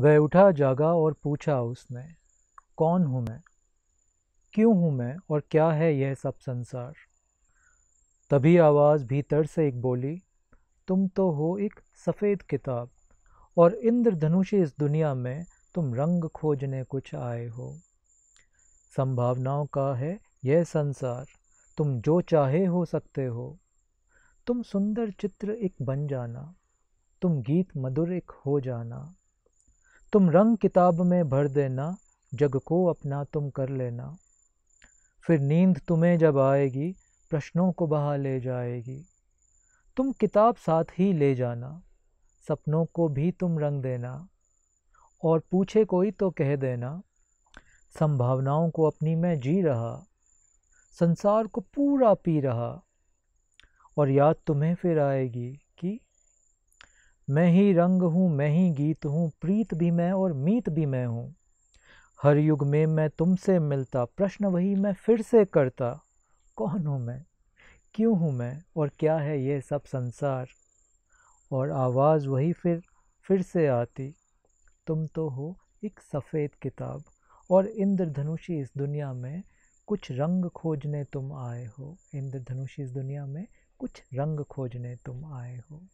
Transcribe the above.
वह उठा जागा और पूछा उसने कौन हूँ मैं क्यों हूँ मैं और क्या है यह सब संसार तभी आवाज़ भीतर से एक बोली तुम तो हो एक सफ़ेद किताब और इंद्रधनुषी इस दुनिया में तुम रंग खोजने कुछ आए हो संभावनाओं का है यह संसार तुम जो चाहे हो सकते हो तुम सुंदर चित्र एक बन जाना तुम गीत मधुर एक हो जाना तुम रंग किताब में भर देना जग को अपना तुम कर लेना फिर नींद तुम्हें जब आएगी प्रश्नों को बहा ले जाएगी तुम किताब साथ ही ले जाना सपनों को भी तुम रंग देना और पूछे कोई तो कह देना संभावनाओं को अपनी में जी रहा संसार को पूरा पी रहा और याद तुम्हें फिर आएगी मैं ही रंग हूँ मैं ही गीत हूँ प्रीत भी मैं और मीत भी मैं हूँ हर युग में मैं तुमसे मिलता प्रश्न वही मैं फिर से करता कौन हूँ मैं क्यों हूँ मैं और क्या है ये सब संसार और आवाज़ वही फिर फिर से आती तुम तो हो एक सफ़ेद किताब और इंद्रधनुषी इस दुनिया में कुछ रंग खोजने तुम आए हो इंद्रधनुषी इस दुनिया में कुछ रंग खोजने तुम आए हो